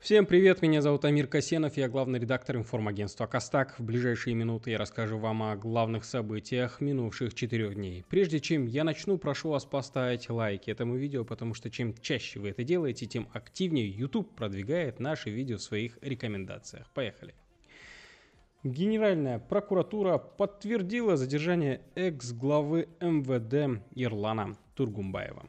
Всем привет, меня зовут Амир Касенов, я главный редактор информагентства «Костак». В ближайшие минуты я расскажу вам о главных событиях минувших четырех дней. Прежде чем я начну, прошу вас поставить лайки этому видео, потому что чем чаще вы это делаете, тем активнее YouTube продвигает наши видео в своих рекомендациях. Поехали! Генеральная прокуратура подтвердила задержание экс-главы МВД Ирлана Тургумбаева.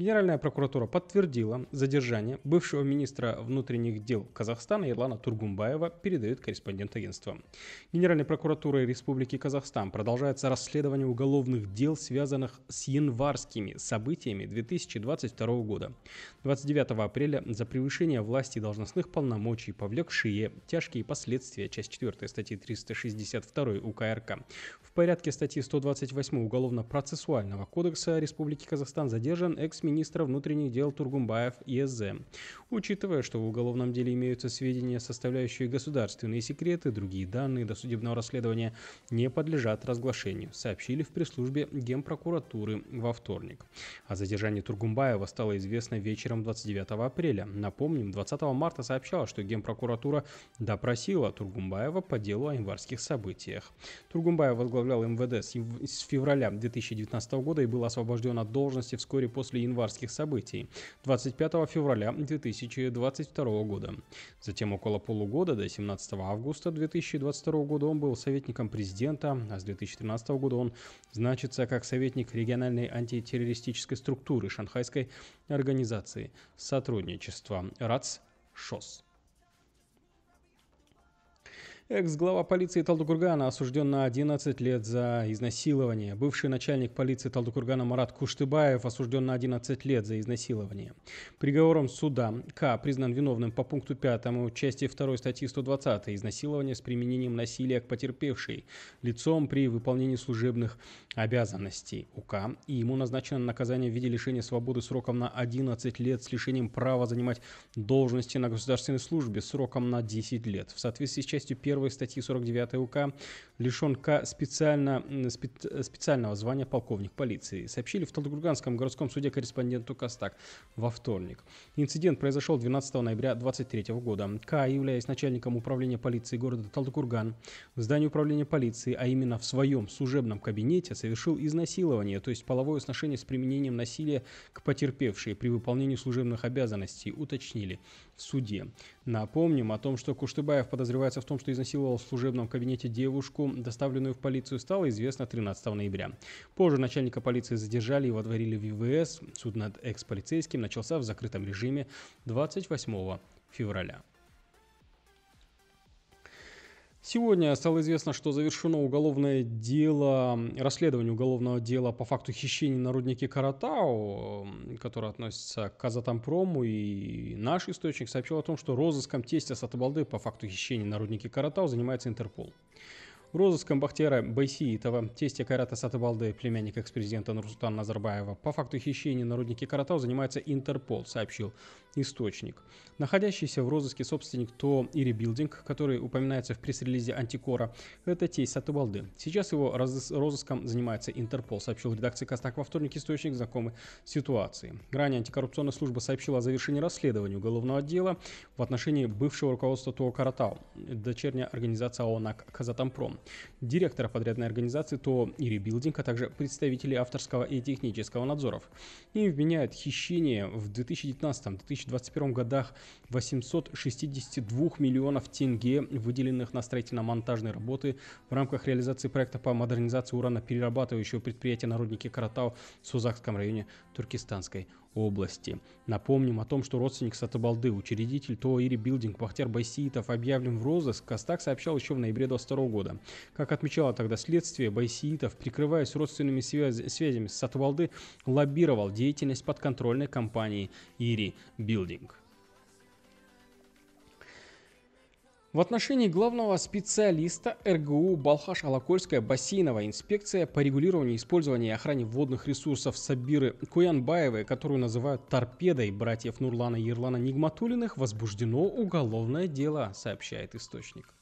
Генеральная прокуратура подтвердила задержание бывшего министра внутренних дел Казахстана Ирлана Тургумбаева, передает корреспондент агентства. Генеральной прокуратурой Республики Казахстан продолжается расследование уголовных дел, связанных с январскими событиями 2022 года. 29 апреля за превышение власти должностных полномочий, повлекшие тяжкие последствия, часть 4 статьи 362 УК РК, в порядке статьи 128 Уголовно-процессуального кодекса Республики Казахстан задержан экс-министр министра внутренних дел Тургумбаев ЕЗ. Учитывая, что в уголовном деле имеются сведения, составляющие государственные секреты, другие данные досудебного расследования не подлежат разглашению, сообщили в пресс-службе Генпрокуратуры во вторник. О задержании Тургумбаева стало известно вечером 29 апреля. Напомним, 20 марта сообщалось, что Генпрокуратура допросила Тургумбаева по делу о январских событиях. Тургумбаев возглавлял МВД с февраля 2019 года и был освобожден от должности вскоре после января январских событий 25 февраля 2022 года. Затем около полугода до 17 августа 2022 года он был советником президента, а с 2013 года он значится как советник региональной антитеррористической структуры Шанхайской организации сотрудничества РАЦ ШОС. Экс-глава полиции Талдыкургана осужден на 11 лет за изнасилование. Бывший начальник полиции Талдыкургана Марат Куштыбаев осужден на 11 лет за изнасилование. Приговором суда К признан виновным по пункту 5 части 2 статьи 120 «Изнасилование с применением насилия к потерпевшей лицом при выполнении служебных обязанностей УК». И ему назначено наказание в виде лишения свободы сроком на 11 лет с лишением права занимать должности на государственной службе сроком на 10 лет. В соответствии с частью 1 1 статьи 49 УК лишен К специально, спе- специального звания полковник полиции. Сообщили в Талдыкурганском городском суде корреспонденту Костак во вторник. Инцидент произошел 12 ноября 2023 года. К, являясь начальником управления полиции города Талдыкурган, в здании управления полиции, а именно в своем служебном кабинете, совершил изнасилование, то есть половое сношение с применением насилия к потерпевшей при выполнении служебных обязанностей, уточнили суде. Напомним о том, что Куштыбаев подозревается в том, что изнасиловал в служебном кабинете девушку, доставленную в полицию, стало известно 13 ноября. Позже начальника полиции задержали и водворили в ВВС. Суд над экс-полицейским начался в закрытом режиме 28 февраля. Сегодня стало известно, что завершено уголовное дело, расследование уголовного дела по факту хищения на руднике Каратау, которое относится к Казатомпрому, и наш источник сообщил о том, что розыском тестя Сатабалды по факту хищения на руднике Каратау занимается Интерпол. Розыском Бахтера Байсиитова, тестя Карата Сатыбалды, племянника экс-президента Нурсултана Назарбаева, по факту хищения народники Каратау занимается Интерпол, сообщил источник. Находящийся в розыске собственник ТО Ири Билдинг, который упоминается в пресс-релизе Антикора, это тесть Сатыбалды. Сейчас его розыском занимается Интерпол, сообщил в редакции Костак во вторник источник знакомый ситуации. Ранее антикоррупционная служба сообщила о завершении расследования уголовного дела в отношении бывшего руководства ТО Каратау, дочерняя организация ООН Казатампром директора подрядной организации ТО и ребилдинг, а также представителей авторского и технического надзоров. Им вменяют хищение в 2019-2021 годах 862 миллионов тенге, выделенных на строительно-монтажные работы в рамках реализации проекта по модернизации урано-перерабатывающего предприятия «Народники Каратау» в Сузакском районе Туркестанской области. Напомним о том, что родственник Сатабалды, учредитель ТО Ири Билдинг Бахтер Байсиитов, объявлен в розыск, Костак а сообщал еще в ноябре 22 года. Как отмечало тогда следствие, Байсиитов, прикрываясь родственными связи, связями с Сатабалды, лоббировал деятельность подконтрольной компании Ири Билдинг. В отношении главного специалиста РГУ Балхаш-Алакольская бассейновая инспекция по регулированию использования и охране водных ресурсов Сабиры Куянбаевой, которую называют торпедой братьев Нурлана и Ерлана Нигматулиных, возбуждено уголовное дело, сообщает источник.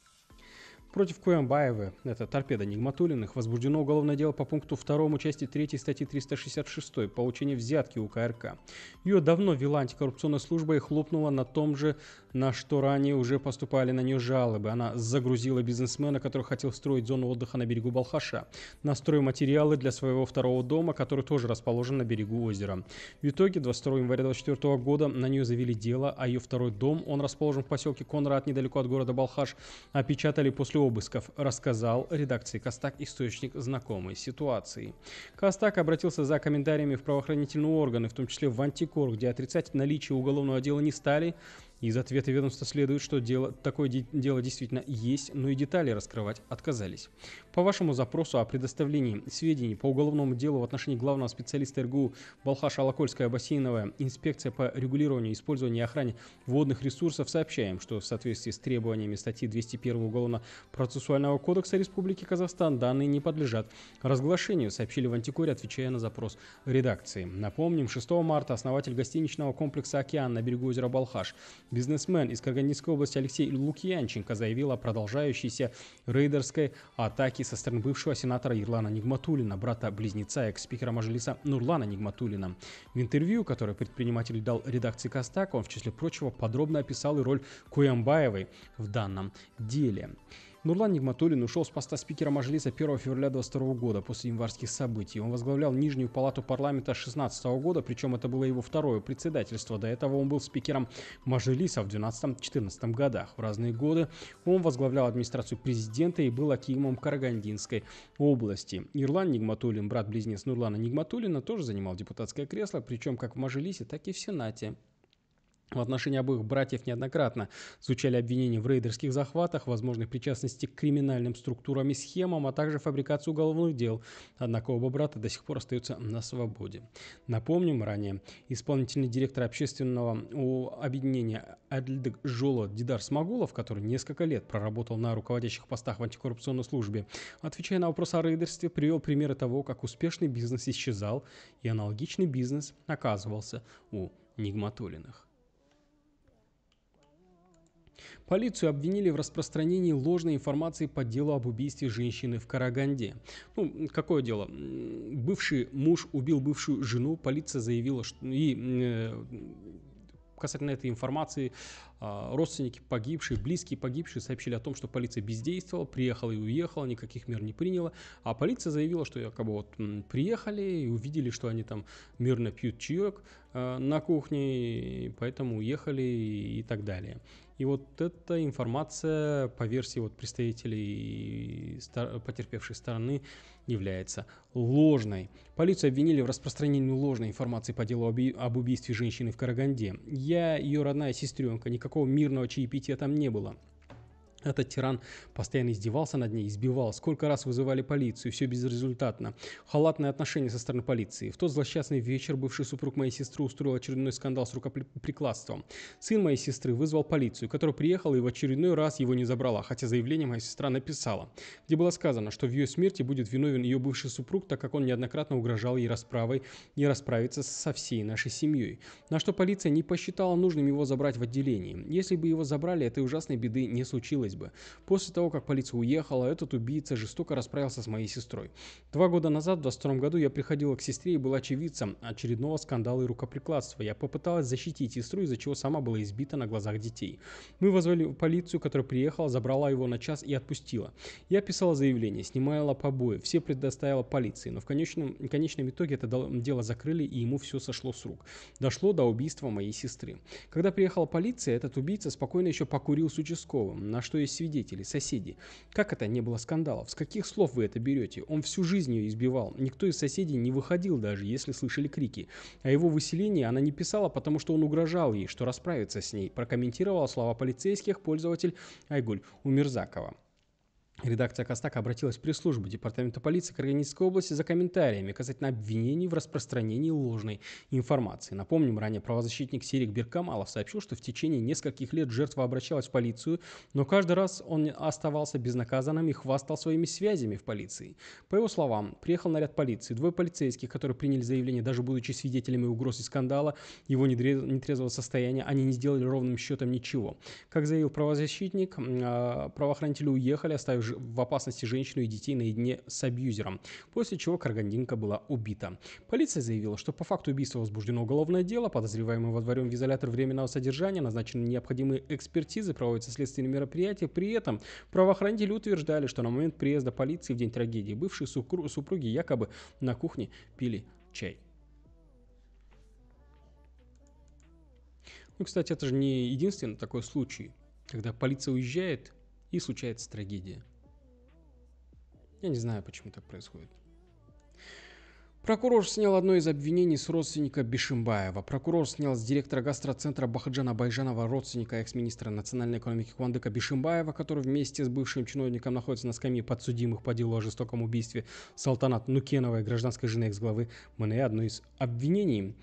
Против Куямбаева, это торпеда Нигматулиных, возбуждено уголовное дело по пункту 2 части 3 статьи 366 «Получение взятки у КРК». Ее давно вела антикоррупционная служба и хлопнула на том же, на что ранее уже поступали на нее жалобы. Она загрузила бизнесмена, который хотел строить зону отдыха на берегу Балхаша, на стройматериалы для своего второго дома, который тоже расположен на берегу озера. В итоге 22 января 2024 года на нее завели дело, а ее второй дом, он расположен в поселке Конрад, недалеко от города Балхаш, опечатали после после обысков, рассказал редакции Костак источник знакомой ситуации. Костак обратился за комментариями в правоохранительные органы, в том числе в Антикор, где отрицать наличие уголовного дела не стали, из ответа ведомства следует, что дело, такое де дело действительно есть, но и детали раскрывать отказались. По вашему запросу о предоставлении сведений по уголовному делу в отношении главного специалиста РГУ Балхаша Алакольская бассейновая инспекция по регулированию, использованию и охране водных ресурсов сообщаем, что в соответствии с требованиями статьи 201 Уголовно-процессуального кодекса Республики Казахстан данные не подлежат разглашению, сообщили в Антикоре, отвечая на запрос редакции. Напомним, 6 марта основатель гостиничного комплекса «Океан» на берегу озера Балхаш Бизнесмен из Карганинской области Алексей Лукьянченко заявил о продолжающейся рейдерской атаке со стороны бывшего сенатора Ирлана Нигматулина, брата-близнеца экс-спикера Мажилиса Нурлана Нигматулина. В интервью, которое предприниматель дал редакции Костака, он, в числе прочего, подробно описал и роль Куямбаевой в данном деле. Нурлан Нигматуллин ушел с поста спикера Мажилиса 1 февраля 2022 года после январских событий. Он возглавлял Нижнюю палату парламента 2016 года, причем это было его второе председательство. До этого он был спикером Мажилиса в 2012-2014 годах. В разные годы он возглавлял администрацию президента и был акимом Карагандинской области. Ирлан Нигматуллин, брат-близнец Нурлана Нигматуллина, тоже занимал депутатское кресло, причем как в Мажилисе, так и в Сенате. В отношении обоих братьев неоднократно звучали обвинения в рейдерских захватах, возможной причастности к криминальным структурам и схемам, а также фабрикации уголовных дел. Однако оба брата до сих пор остаются на свободе. Напомним ранее, исполнительный директор общественного объединения Адльдык Жола Дидар Смогулов, который несколько лет проработал на руководящих постах в антикоррупционной службе, отвечая на вопрос о рейдерстве, привел примеры того, как успешный бизнес исчезал и аналогичный бизнес оказывался у Нигматулиных. Полицию обвинили в распространении ложной информации по делу об убийстве женщины в Караганде. Ну, какое дело? Бывший муж убил бывшую жену, полиция заявила, что... И, э, касательно этой информации а, родственники погибших, близкие погибшие сообщили о том, что полиция бездействовала, приехала и уехала, никаких мер не приняла. А полиция заявила, что якобы вот приехали и увидели, что они там мирно пьют чаек, Э, на кухне, поэтому уехали и так далее. И вот эта информация, по версии вот представителей потерпевшей стороны, является ложной. Полицию обвинили в распространении ложной информации по делу об убийстве женщины в Караганде. Я, ее родная сестренка, никакого мирного чаепития там не было. Этот тиран постоянно издевался над ней, избивал, сколько раз вызывали полицию, все безрезультатно. Халатное отношение со стороны полиции. В тот злосчастный вечер бывший супруг моей сестры устроил очередной скандал с рукоприкладством. Сын моей сестры вызвал полицию, которая приехала и в очередной раз его не забрала, хотя заявление моя сестра написала, где было сказано, что в ее смерти будет виновен ее бывший супруг, так как он неоднократно угрожал ей расправой и расправиться со всей нашей семьей. На что полиция не посчитала нужным его забрать в отделении. Если бы его забрали, этой ужасной беды не случилось случилось бы. После того, как полиция уехала, этот убийца жестоко расправился с моей сестрой. Два года назад, в 22 году, я приходила к сестре и была очевидцем очередного скандала и рукоприкладства. Я попыталась защитить сестру, из-за чего сама была избита на глазах детей. Мы вызвали полицию, которая приехала, забрала его на час и отпустила. Я писала заявление, снимала побои, все предоставила полиции, но в конечном, в конечном итоге это дело закрыли и ему все сошло с рук. Дошло до убийства моей сестры. Когда приехала полиция, этот убийца спокойно еще покурил с участковым, на что что есть свидетели, соседи. Как это не было скандалов? С каких слов вы это берете? Он всю жизнь ее избивал. Никто из соседей не выходил даже, если слышали крики. О его выселении она не писала, потому что он угрожал ей, что расправится с ней. Прокомментировала слова полицейских пользователь Айгуль Умерзакова. Редакция Костака обратилась в пресс-службу Департамента полиции Карганинской области за комментариями касательно обвинений в распространении ложной информации. Напомним, ранее правозащитник Серик Беркамалов сообщил, что в течение нескольких лет жертва обращалась в полицию, но каждый раз он оставался безнаказанным и хвастал своими связями в полиции. По его словам, приехал наряд полиции, двое полицейских, которые приняли заявление, даже будучи свидетелями угрозы скандала, его нетрезвого состояния, они не сделали ровным счетом ничего. Как заявил правозащитник, а, правоохранители уехали, оставив в опасности женщину и детей наедине с абьюзером, после чего Каргандинка была убита. Полиция заявила, что по факту убийства возбуждено уголовное дело, подозреваемый во дворе в изолятор временного содержания, назначены необходимые экспертизы, проводятся следственные мероприятия. При этом правоохранители утверждали, что на момент приезда полиции в день трагедии бывшие супруги якобы на кухне пили чай. Ну, кстати, это же не единственный такой случай, когда полиция уезжает и случается трагедия. Я не знаю, почему так происходит. Прокурор снял одно из обвинений с родственника Бишимбаева. Прокурор снял с директора гастроцентра Бахаджана Байжанова родственника экс-министра национальной экономики Куандыка Бишимбаева, который вместе с бывшим чиновником находится на скамье подсудимых по делу о жестоком убийстве Салтанат Нукеновой, гражданской жены экс-главы МНЭ, одно из обвинений.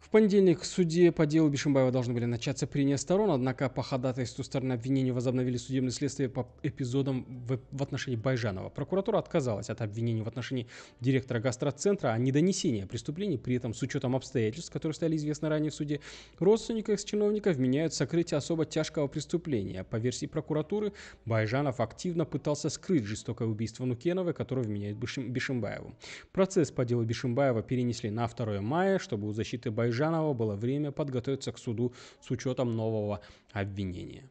В понедельник в суде по делу Бишимбаева должны были начаться прения сторон, однако по ходатайству стороны обвинения возобновили судебное следствие по эпизодам в, в отношении Байжанова. Прокуратура отказалась от обвинений в отношении директора гастроцентра о а недонесении преступлений, при этом с учетом обстоятельств, которые стали известны ранее в суде, родственники экс-чиновника вменяют сокрытие особо тяжкого преступления. По версии прокуратуры, Байжанов активно пытался скрыть жестокое убийство Нукеновой, которое вменяет Бишимбаеву. Процесс по делу Бишимбаева перенесли на 2 мая, чтобы у защиты Байжанова Байжанова было время подготовиться к суду с учетом нового обвинения.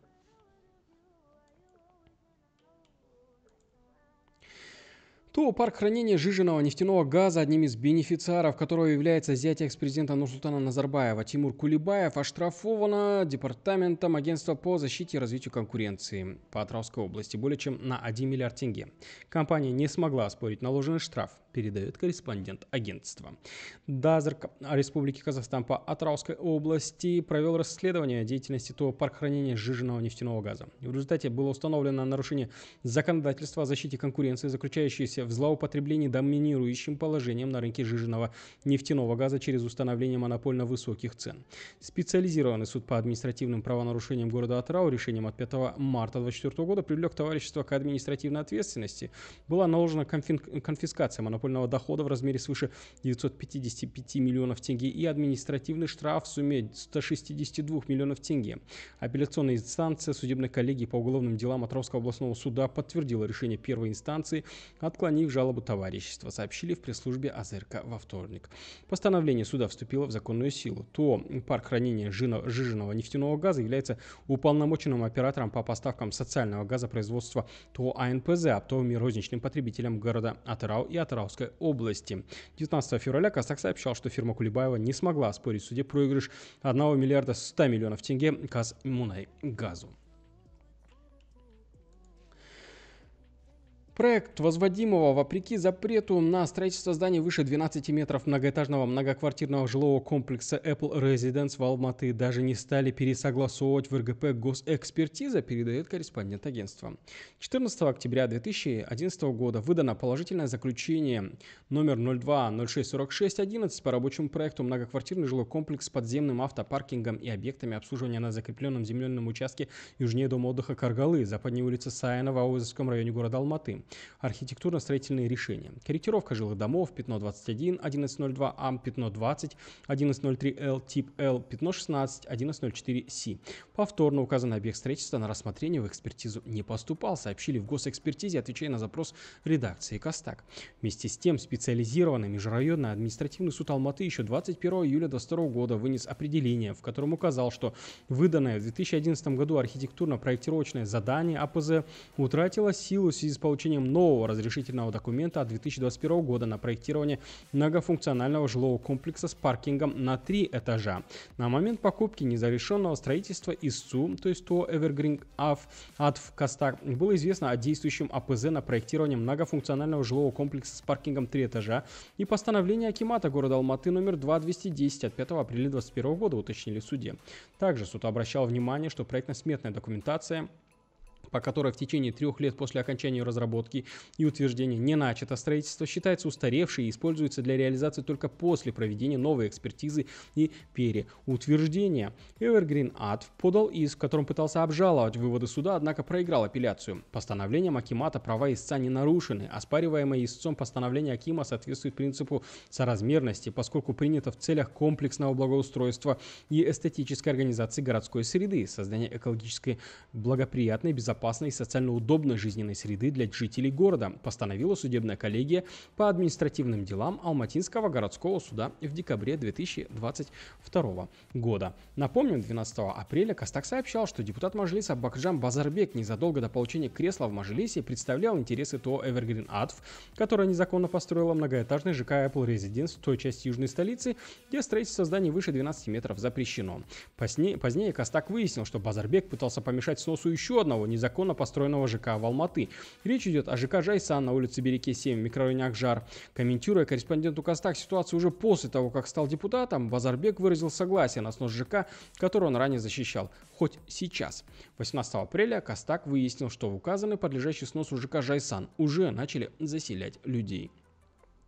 то парк хранения жиженного нефтяного газа одним из бенефициаров, которого является зять экс-президента Нурсултана Назарбаева Тимур Кулибаев, оштрафовано Департаментом агентства по защите и развитию конкуренции по Атравской области более чем на 1 миллиард тенге. Компания не смогла оспорить наложенный штраф передает корреспондент агентства. Дазерк Республики Казахстан по Атырауской области провел расследование деятельности ТО парк хранения сжиженного нефтяного газа. В результате было установлено нарушение законодательства о защите конкуренции, заключающееся в злоупотреблении доминирующим положением на рынке сжиженного нефтяного газа через установление монопольно высоких цен. Специализированный суд по административным правонарушениям города Атырау решением от 5 марта 2024 года привлек товарищество к административной ответственности. Была наложена конфискация монопольно подпольного дохода в размере свыше 955 миллионов тенге и административный штраф в сумме 162 миллионов тенге. Апелляционная инстанция судебной коллегии по уголовным делам Атровского областного суда подтвердила решение первой инстанции, отклонив жалобу товарищества, сообщили в пресс-службе АЗРК во вторник. Постановление суда вступило в законную силу. То парк хранения жиженного нефтяного газа является уполномоченным оператором по поставкам социального газа производства ТО АНПЗ, оптовыми розничным потребителям города Атырау и Атырауск Саратовской области. 19 февраля Казак сообщал, что фирма Кулебаева не смогла спорить в суде проигрыш 1 миллиарда 100 миллионов тенге Казмунай газу. Проект возводимого, вопреки запрету на строительство зданий выше 12 метров многоэтажного многоквартирного жилого комплекса Apple Residence в Алматы даже не стали пересогласовывать в РГП госэкспертиза, передает корреспондент агентства. 14 октября 2011 года выдано положительное заключение номер 02064611 по рабочему проекту многоквартирный жилой комплекс с подземным автопаркингом и объектами обслуживания на закрепленном земельном участке южнее дома отдыха Каргалы, западней улицы Саянова в Аузовском районе города Алматы архитектурно-строительные решения. Корректировка жилых домов, пятно 21, 1102А, а пятно 20, 1103Л, тип Л, пятно 16, 1104С. Повторно указанный объект строительства на рассмотрение в экспертизу не поступал, сообщили в госэкспертизе, отвечая на запрос редакции Костак. Вместе с тем, специализированный межрайонный административный суд Алматы еще 21 июля 2022 года вынес определение, в котором указал, что выданное в 2011 году архитектурно-проектировочное задание АПЗ утратило силу в связи с получением утверждением нового разрешительного документа от 2021 года на проектирование многофункционального жилого комплекса с паркингом на три этажа. На момент покупки незавершенного строительства ИСУ, то есть ТО Evergreen АФ, АТФ Кастак, было известно о действующем АПЗ на проектирование многофункционального жилого комплекса с паркингом три этажа и постановление Акимата города Алматы номер 2210 от 5 апреля 2021 года, уточнили в суде. Также суд обращал внимание, что проектно-сметная документация по которой в течение трех лет после окончания разработки и утверждения не начато строительство, считается устаревшей и используется для реализации только после проведения новой экспертизы и переутверждения. Evergreen Ad подал иск, в котором пытался обжаловать выводы суда, однако проиграл апелляцию. Постановлением Акимата права истца не нарушены. Оспариваемое истцом постановление Акима соответствует принципу соразмерности, поскольку принято в целях комплексного благоустройства и эстетической организации городской среды, создания экологически благоприятной, безопасной безопасной и социально удобной жизненной среды для жителей города, постановила судебная коллегия по административным делам Алматинского городского суда в декабре 2022 года. Напомним, 12 апреля Кастак сообщал, что депутат Мажилиса Бакджан Базарбек незадолго до получения кресла в Мажилисе представлял интересы ТО Evergreen Атв, которая незаконно построила многоэтажный ЖК Apple Residence в той части южной столицы, где строительство зданий выше 12 метров запрещено. Позднее, Костак выяснил, что Базарбек пытался помешать сносу еще одного незаконного незаконно построенного ЖК в Алматы. Речь идет о ЖК «Жайсан» на улице Береке 7 в микрорайоне Акжар. Комментируя корреспонденту Костак ситуацию уже после того, как стал депутатом, Базарбек выразил согласие на снос ЖК, который он ранее защищал, хоть сейчас. 18 апреля Костак выяснил, что в указанный подлежащий сносу ЖК «Жайсан» уже начали заселять людей.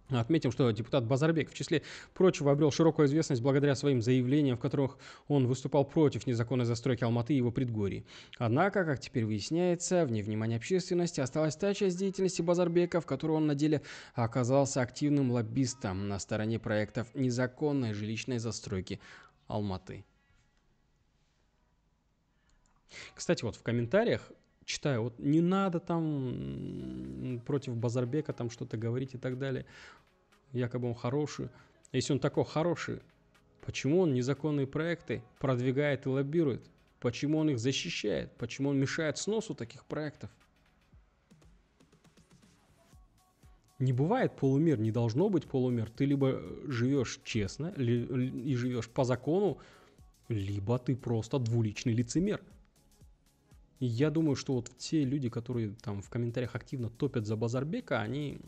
Отметим, что депутат Базарбек в числе прочего обрел широкую известность благодаря своим заявлениям, в которых он выступал против незаконной застройки Алматы и его предгорий. Однако, как теперь выясняется, вне внимания общественности осталась та часть деятельности Базарбека, в которой он на деле оказался активным лоббистом на стороне проектов незаконной жилищной застройки Алматы. Кстати, вот в комментариях читаю, вот не надо там против Базарбека там что-то говорить и так далее, якобы он хороший. А если он такой хороший, почему он незаконные проекты продвигает и лоббирует? Почему он их защищает? Почему он мешает сносу таких проектов? Не бывает полумер, не должно быть полумер. Ты либо живешь честно и живешь по закону, либо ты просто двуличный лицемер – и я думаю, что вот те люди, которые там в комментариях активно топят за Базарбека, они,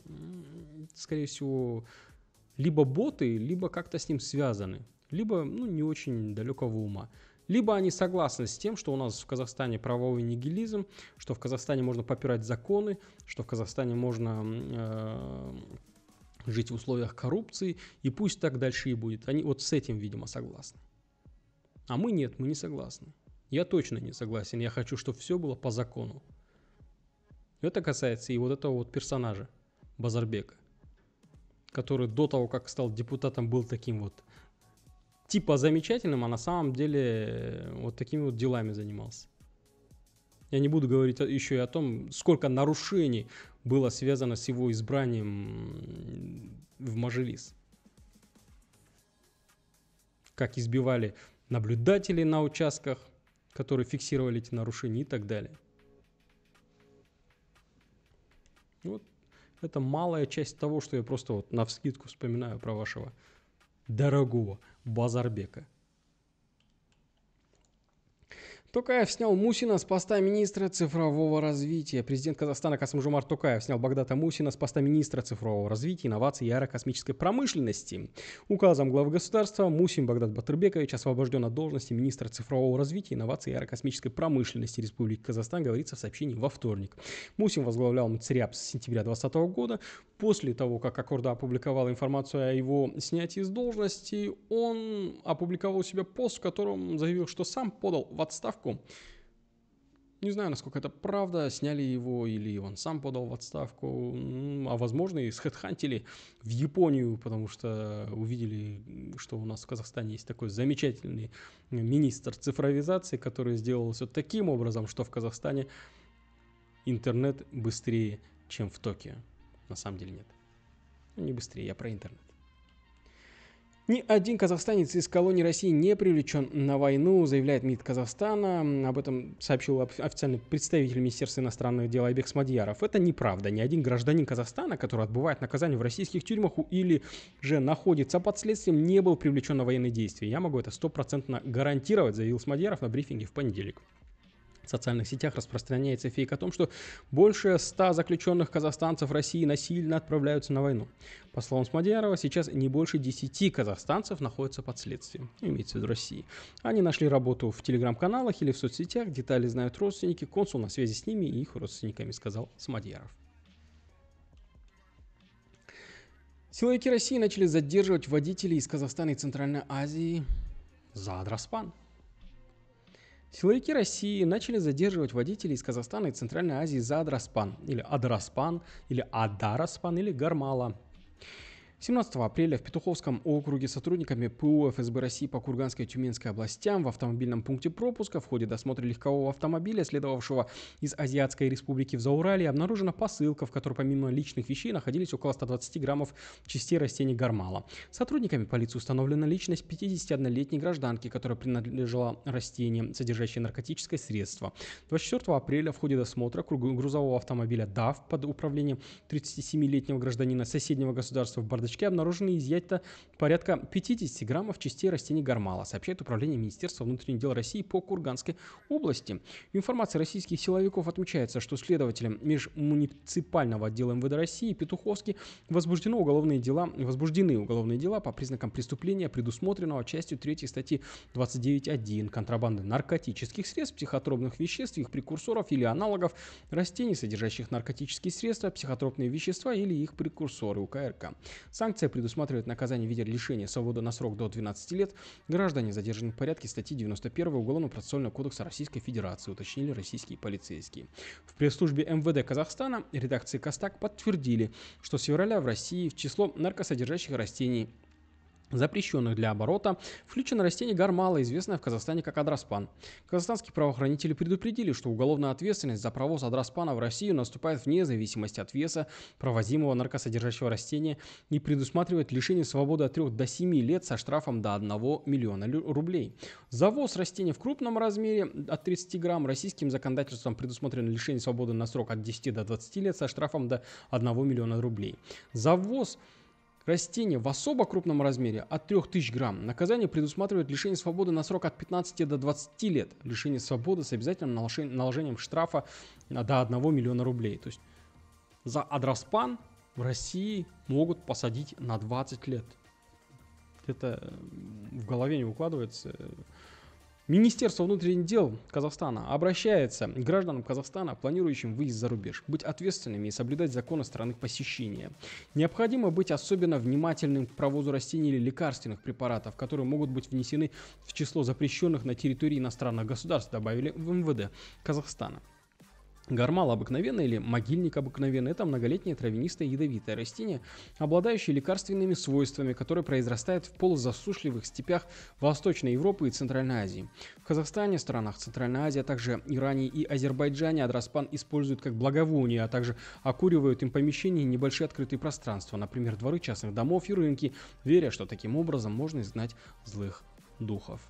скорее всего, либо боты, либо как-то с ним связаны, либо ну, не очень далекого ума. Либо они согласны с тем, что у нас в Казахстане правовой нигилизм, что в Казахстане можно попирать законы, что в Казахстане можно э, жить в условиях коррупции, и пусть так дальше и будет. Они вот с этим, видимо, согласны. А мы нет, мы не согласны. Я точно не согласен, я хочу, чтобы все было по закону. Это касается и вот этого вот персонажа, Базарбека, который до того, как стал депутатом, был таким вот типа замечательным, а на самом деле э, вот такими вот делами занимался. Я не буду говорить еще и о том, сколько нарушений было связано с его избранием в мажилис, Как избивали наблюдателей на участках, которые фиксировали эти нарушения и так далее. Вот это малая часть того, что я просто вот на вскидку вспоминаю про вашего дорогого Базарбека. Токаев снял Мусина с поста министра цифрового развития. Президент Казахстана Касымжумар Токаев снял Багдата Мусина с поста министра цифрового развития, инноваций и аэрокосмической промышленности. Указом главы государства Мусин Багдат Батырбекович освобожден от должности министра цифрового развития, инноваций и аэрокосмической промышленности Республики Казахстан, говорится в сообщении во вторник. Мусин возглавлял МЦРЯП с сентября 2020 года. После того, как Аккорда опубликовал информацию о его снятии с должности, он опубликовал у себя пост, в котором заявил, что сам подал в отставку отставку. Не знаю, насколько это правда, сняли его или он сам подал в отставку, а возможно и схедхантили в Японию, потому что увидели, что у нас в Казахстане есть такой замечательный министр цифровизации, который сделал все таким образом, что в Казахстане интернет быстрее, чем в Токио. На самом деле нет. Ну, не быстрее, я про интернет. Ни один казахстанец из колонии России не привлечен на войну, заявляет МИД Казахстана. Об этом сообщил официальный представитель Министерства иностранных дел Айбек Смадьяров. Это неправда. Ни один гражданин Казахстана, который отбывает наказание в российских тюрьмах или же находится под следствием, не был привлечен на военные действия. Я могу это стопроцентно гарантировать, заявил Смадьяров на брифинге в понедельник. В социальных сетях распространяется фейк о том, что больше 100 заключенных казахстанцев России насильно отправляются на войну. По словам Смодьярова, сейчас не больше 10 казахстанцев находятся под следствием, ну, имеется в виду России. Они нашли работу в телеграм-каналах или в соцсетях, детали знают родственники, консул на связи с ними и их родственниками, сказал Смодьяров. Силовики России начали задерживать водителей из Казахстана и Центральной Азии за Адраспан. Силовики России начали задерживать водителей из Казахстана и Центральной Азии за Адраспан, или Адраспан, или Адараспан, или Гармала. 17 апреля в Петуховском округе сотрудниками ПУ ФСБ России по Курганской и Тюменской областям в автомобильном пункте пропуска в ходе досмотра легкового автомобиля, следовавшего из Азиатской республики в Заурале, обнаружена посылка, в которой помимо личных вещей находились около 120 граммов частей растений гармала. Сотрудниками полиции установлена личность 51-летней гражданки, которая принадлежала растениям, содержащей наркотическое средство. 24 апреля в ходе досмотра грузового автомобиля DAF под управлением 37-летнего гражданина соседнего государства в Бардачеве городочке обнаружено и изъято порядка 50 граммов частей растений гормала, сообщает Управление Министерства внутренних дел России по Курганской области. В информации российских силовиков отмечается, что следователям межмуниципального отдела МВД России Петуховски возбуждено уголовные дела, возбуждены уголовные дела по признакам преступления, предусмотренного частью 3 статьи 29.1 контрабанды наркотических средств, психотропных веществ, их прекурсоров или аналогов, растений, содержащих наркотические средства, психотропные вещества или их прекурсоры УКРК. Санкция предусматривает наказание в виде лишения свободы на срок до 12 лет граждане, задержанных в порядке статьи 91 Уголовно-процессуального кодекса Российской Федерации, уточнили российские полицейские. В пресс-службе МВД Казахстана редакции Костак подтвердили, что с февраля в России в число наркосодержащих растений запрещенных для оборота, включено растение гармала, известное в Казахстане как адраспан. Казахстанские правоохранители предупредили, что уголовная ответственность за провоз адраспана в Россию наступает вне зависимости от веса провозимого наркосодержащего растения и предусматривает лишение свободы от 3 до 7 лет со штрафом до 1 миллиона рублей. Завоз растения в крупном размере от 30 грамм российским законодательством предусмотрено лишение свободы на срок от 10 до 20 лет со штрафом до 1 миллиона рублей. Завоз Растение в особо крупном размере от 3000 грамм. Наказание предусматривает лишение свободы на срок от 15 до 20 лет. Лишение свободы с обязательным наложением штрафа до 1 миллиона рублей. То есть за адраспан в России могут посадить на 20 лет. Это в голове не укладывается. Министерство внутренних дел Казахстана обращается к гражданам Казахстана, планирующим выезд за рубеж, быть ответственными и соблюдать законы страны посещения. Необходимо быть особенно внимательным к провозу растений или лекарственных препаратов, которые могут быть внесены в число запрещенных на территории иностранных государств, добавили в МВД Казахстана. Гормал обыкновенный или могильник обыкновенный – это многолетнее травянистое ядовитое растение, обладающее лекарственными свойствами, которое произрастает в полузасушливых степях Восточной Европы и Центральной Азии. В Казахстане, странах Центральной Азии, а также Иране и Азербайджане адраспан используют как благовоние, а также окуривают им помещения и небольшие открытые пространства, например, дворы частных домов и рынки, веря, что таким образом можно изгнать злых духов.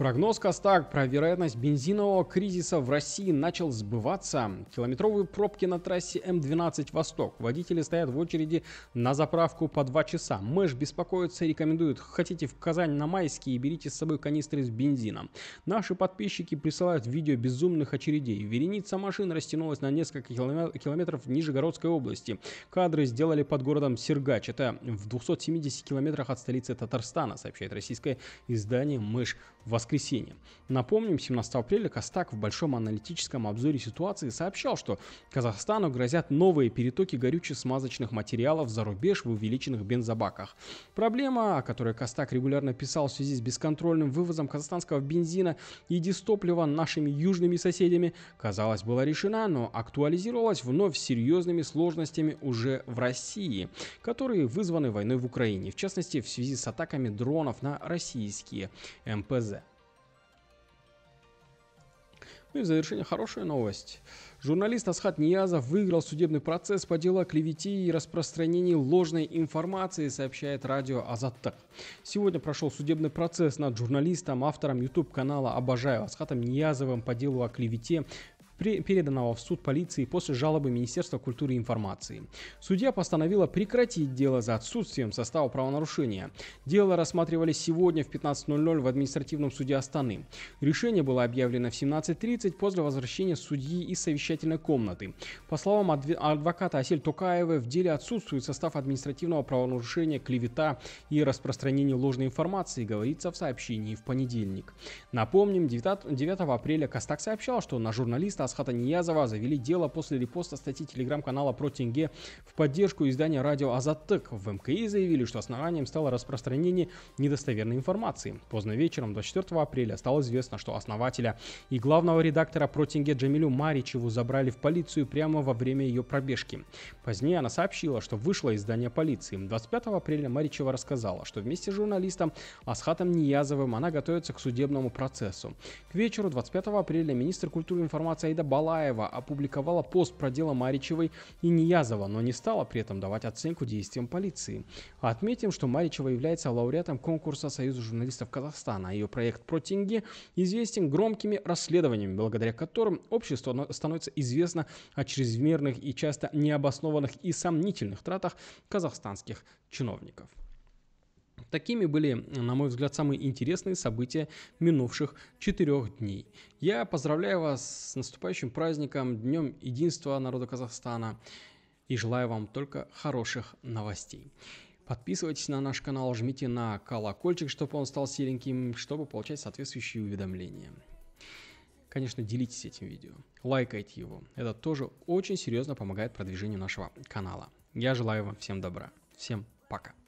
Прогноз Костак про вероятность бензинового кризиса в России начал сбываться. Километровые пробки на трассе М12 «Восток». Водители стоят в очереди на заправку по 2 часа. Мэш беспокоится и рекомендует, хотите в Казань на майские, берите с собой канистры с бензином. Наши подписчики присылают видео безумных очередей. Вереница машин растянулась на несколько километров в Нижегородской области. Кадры сделали под городом Сергач. Это в 270 километрах от столицы Татарстана, сообщает российское издание «Мэш Воскресенье» воскресенье. Напомним, 17 апреля Костак в большом аналитическом обзоре ситуации сообщал, что Казахстану грозят новые перетоки горюче-смазочных материалов за рубеж в увеличенных бензобаках. Проблема, о которой Костак регулярно писал в связи с бесконтрольным вывозом казахстанского бензина и дистоплива нашими южными соседями, казалось, была решена, но актуализировалась вновь серьезными сложностями уже в России, которые вызваны войной в Украине, в частности в связи с атаками дронов на российские МПЗ. Ну и в завершение хорошая новость. Журналист Асхат Ниязов выиграл судебный процесс по делу о клевете и распространении ложной информации, сообщает радио Азаттак. Сегодня прошел судебный процесс над журналистом, автором YouTube-канала «Обожаю» Асхатом Ниязовым по делу о клевете переданного в суд полиции после жалобы Министерства культуры и информации. Судья постановила прекратить дело за отсутствием состава правонарушения. Дело рассматривали сегодня в 15.00 в административном суде Астаны. Решение было объявлено в 17.30 после возвращения судьи из совещательной комнаты. По словам адвоката Асель Токаевой в деле отсутствует состав административного правонарушения, клевета и распространение ложной информации, говорится в сообщении в понедельник. Напомним, 9 апреля Костак сообщал, что на журналиста Асхата Ниязова завели дело после репоста статьи телеграм-канала про тенге в поддержку издания радио «Азаттык». В МКИ заявили, что основанием стало распространение недостоверной информации. Поздно вечером 24 апреля стало известно, что основателя и главного редактора про тенге Джамилю Маричеву забрали в полицию прямо во время ее пробежки. Позднее она сообщила, что вышла из здания полиции. 25 апреля Маричева рассказала, что вместе с журналистом Асхатом Ниязовым она готовится к судебному процессу. К вечеру 25 апреля министр культуры и информации Айдар Зинаида Балаева опубликовала пост про дело Маричевой и Ниязова, но не стала при этом давать оценку действиям полиции. Отметим, что Маричева является лауреатом конкурса Союза журналистов Казахстана. Ее проект «Про тенге» известен громкими расследованиями, благодаря которым общество становится известно о чрезмерных и часто необоснованных и сомнительных тратах казахстанских чиновников. Такими были, на мой взгляд, самые интересные события минувших четырех дней. Я поздравляю вас с наступающим праздником, Днем Единства народа Казахстана и желаю вам только хороших новостей. Подписывайтесь на наш канал, жмите на колокольчик, чтобы он стал сереньким, чтобы получать соответствующие уведомления. Конечно, делитесь этим видео, лайкайте его. Это тоже очень серьезно помогает продвижению нашего канала. Я желаю вам всем добра. Всем пока.